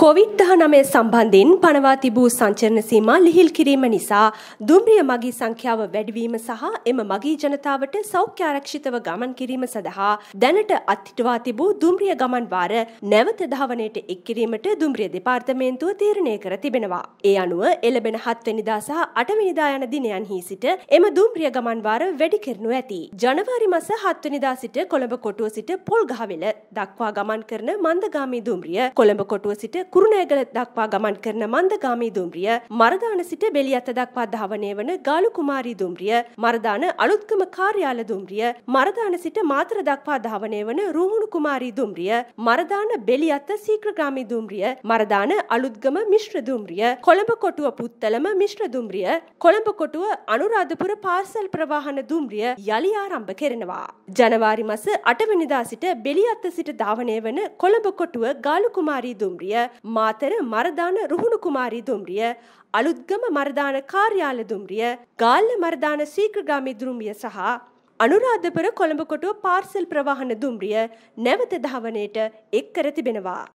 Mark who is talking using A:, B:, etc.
A: COVID-19 සම්බන්ධයෙන් පනවා තිබූ සංචරණ සීමා ලිහිල් කිරීම නිසා දුම්රිය මගී සංඛ්‍යාව වැඩිවීම සහ එම මගී ජනතාවට සෞඛ්‍ය ආරක්ෂිතව ගමන් කිරීම සඳහා දැනට අත්හිටුවා තිබූ දුම්රිය ගමන් වාර නැවත ධාවනයට එක් කිරීමට දුම්රිය දෙපාර්තමේන්තුව තීරණය කර තිබෙනවා. ඒ අනුව එළබෙන 7 වෙනිදා සහ 8 වෙනිදා යන දිනයන්හි සිට එම දුම්රිය ගමන් වාර වැඩි කරනු ඇති. ජනවාරි මාස 7 වෙනිදා සිට කොළඹ කොටුව සිට පොල්ගහවෙල දක්වා ගමන් කරන මන්දගාමී දුම්රිය කොළඹ කොටුව සිට කුරුණෑගල දක්වා ගමන් කරන මන්දගාමී දුම්රිය මරදාන සිට බෙලියත දක්වා ධාවනය වන ගාලු කුමාරී දුම්රිය මරදාන අලුත්කම කාර්යාල දුම්රිය මරදාන සිට මාතර දක්වා ධාවනය වන රුහුණු කුමාරී දුම්රිය මරදාන බෙලියත සීක්‍රගාමී දුම්රිය මරදාන අලුත්ගම මිශ්‍ර දුම්රිය කොළඹ කොටුව පුත්තලම මිශ්‍ර දුම්රිය කොළඹ කොටුව අනුරාධපුර පාර්සල් ප්‍රවාහන දුම්රිය යළි ආරම්භ කරනවා. ජනවාරි මස අටවනිදා සිට බෙලියත්ත සිට ධාවනය වන කොළඹ කොටුව ගාලු කුමාරී දුම්රිය මාතර මරදාන රුහුණු කුමාරී දුම්රිය, අලුත්ගම මරදාන කාර්යාල දුම්රිය, ගාල්ල මරදාන සීක්‍රගාමි දුම්රිය සහ අනුරාධපුර කොළඹ කොටුව පාර්සල් ප්‍රවාහන දුම්රිය නැවත ධාවනයට එක් කර තිබෙනවා.